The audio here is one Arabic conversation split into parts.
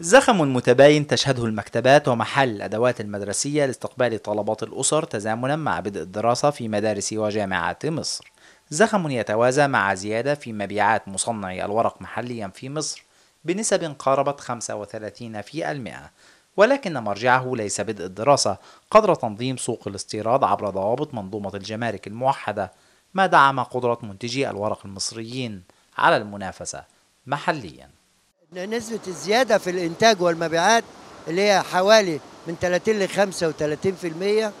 زخم متباين تشهده المكتبات ومحل الأدوات المدرسية لاستقبال طلبات الأسر تزامنا مع بدء الدراسة في مدارس وجامعات مصر زخم يتوازى مع زيادة في مبيعات مصنعي الورق محليا في مصر بنسب قاربت 35 في المئة ولكن مرجعه ليس بدء الدراسة قدر تنظيم سوق الاستيراد عبر ضوابط منظومة الجمارك الموحدة ما دعم قدرة منتجي الورق المصريين على المنافسة محلياً نسبة الزيادة في الإنتاج والمبيعات اللي هي حوالي من 30 ل 35%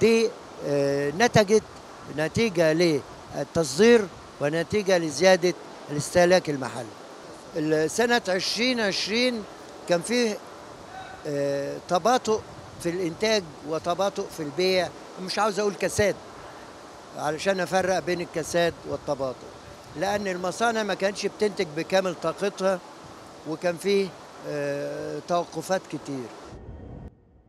دي آه، نتجت نتيجة للتصدير ونتيجة لزيادة الاستهلاك المحلي سنة 2020 كان فيه آه، تباطؤ في الإنتاج وتباطؤ في البيع مش عاوز أقول كساد علشان أفرق بين الكساد والتباطؤ لأن المصانع ما كانتش بتنتج بكامل طاقتها وكان فيه آه، توقفات كتير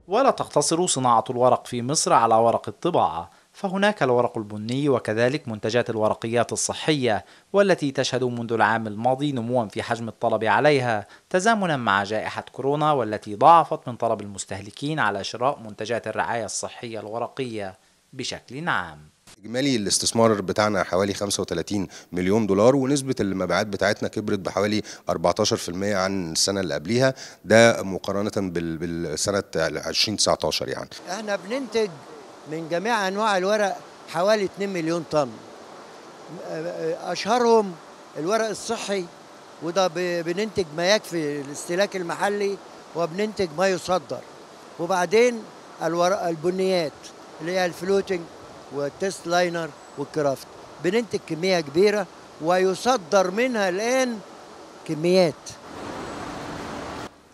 ولا تقتصر صناعة الورق في مصر على ورق الطباعة فهناك الورق البني وكذلك منتجات الورقيات الصحية والتي تشهد منذ العام الماضي نموا في حجم الطلب عليها تزامنا مع جائحة كورونا والتي ضاعفت من طلب المستهلكين على شراء منتجات الرعاية الصحية الورقية بشكل عام اجمالي الاستثمار بتاعنا حوالي 35 مليون دولار ونسبه المبيعات بتاعتنا كبرت بحوالي 14% عن السنه اللي قبليها ده مقارنه بالسنه 2019 يعني احنا بننتج من جميع انواع الورق حوالي 2 مليون طن اشهرهم الورق الصحي وده بننتج ما يكفي الاستهلاك المحلي وبننتج ما يصدر وبعدين البنيات اللي هي الفلوتنج وتست لاينر والكرافت بننتج كميه كبيره ويصدر منها الان كميات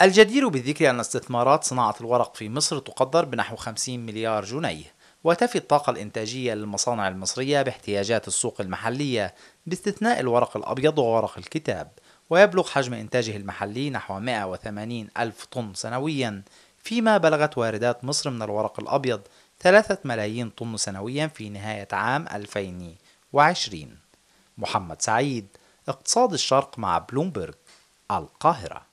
الجدير بالذكر أن استثمارات صناعة الورق في مصر تقدر بنحو 50 مليار جنيه وتفي الطاقة الإنتاجية للمصانع المصرية باحتياجات السوق المحلية باستثناء الورق الأبيض وورق الكتاب ويبلغ حجم إنتاجه المحلي نحو 180 ألف طن سنويا فيما بلغت واردات مصر من الورق الأبيض 3 ملايين طن سنويا في نهاية عام 2020 محمد سعيد اقتصاد الشرق مع بلومبرج القاهره